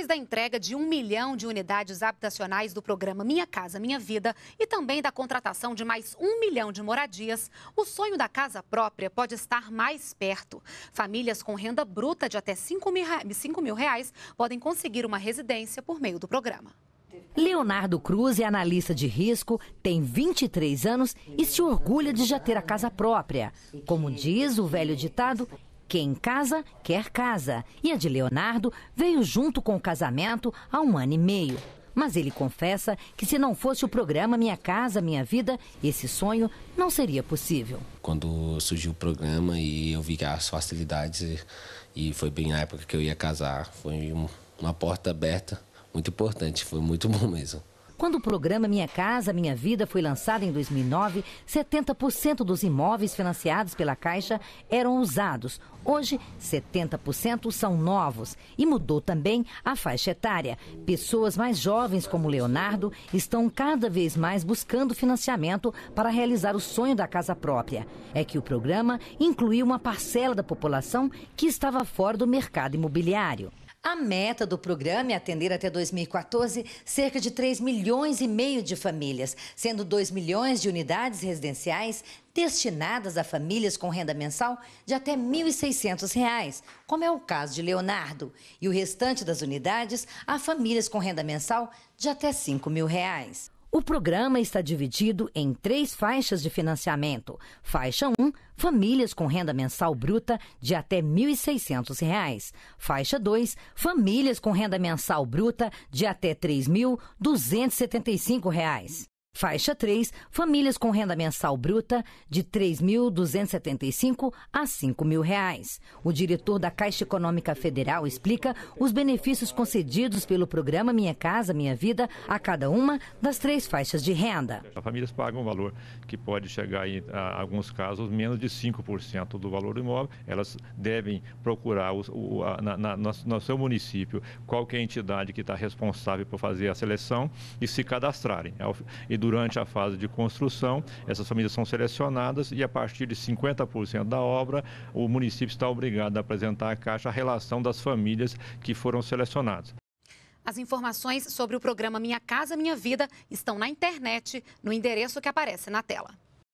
Depois da entrega de um milhão de unidades habitacionais do programa Minha Casa Minha Vida e também da contratação de mais um milhão de moradias, o sonho da casa própria pode estar mais perto. Famílias com renda bruta de até 5 mil, 5 mil reais podem conseguir uma residência por meio do programa. Leonardo Cruz é analista de risco, tem 23 anos e se orgulha de já ter a casa própria. Como diz o velho ditado, quem casa, quer casa. E a de Leonardo veio junto com o casamento há um ano e meio. Mas ele confessa que se não fosse o programa Minha Casa Minha Vida, esse sonho não seria possível. Quando surgiu o programa e eu vi as facilidades, e foi bem na época que eu ia casar, foi uma porta aberta muito importante, foi muito bom mesmo. Quando o programa Minha Casa Minha Vida foi lançado em 2009, 70% dos imóveis financiados pela Caixa eram usados. Hoje, 70% são novos. E mudou também a faixa etária. Pessoas mais jovens, como Leonardo, estão cada vez mais buscando financiamento para realizar o sonho da casa própria. É que o programa incluiu uma parcela da população que estava fora do mercado imobiliário. A meta do programa é atender até 2014 cerca de 3 milhões e meio de famílias, sendo 2 milhões de unidades residenciais destinadas a famílias com renda mensal de até R$ 1.600, como é o caso de Leonardo, e o restante das unidades a famílias com renda mensal de até R$ 5.000. O programa está dividido em três faixas de financiamento. Faixa 1, famílias com renda mensal bruta de até R$ 1.600. Faixa 2, famílias com renda mensal bruta de até R$ 3.275. Faixa 3, famílias com renda mensal bruta de R$ 3.275 a R$ 5.000. O diretor da Caixa Econômica Federal explica os benefícios concedidos pelo programa Minha Casa Minha Vida a cada uma das três faixas de renda. As famílias pagam um valor que pode chegar em a, alguns casos menos de 5% do valor do imóvel. Elas devem procurar o, o, a, na, na, no seu município qual é a entidade que está responsável por fazer a seleção e se cadastrarem. É e durante a fase de construção, essas famílias são selecionadas e a partir de 50% da obra, o município está obrigado a apresentar à Caixa a relação das famílias que foram selecionadas. As informações sobre o programa Minha Casa Minha Vida estão na internet, no endereço que aparece na tela.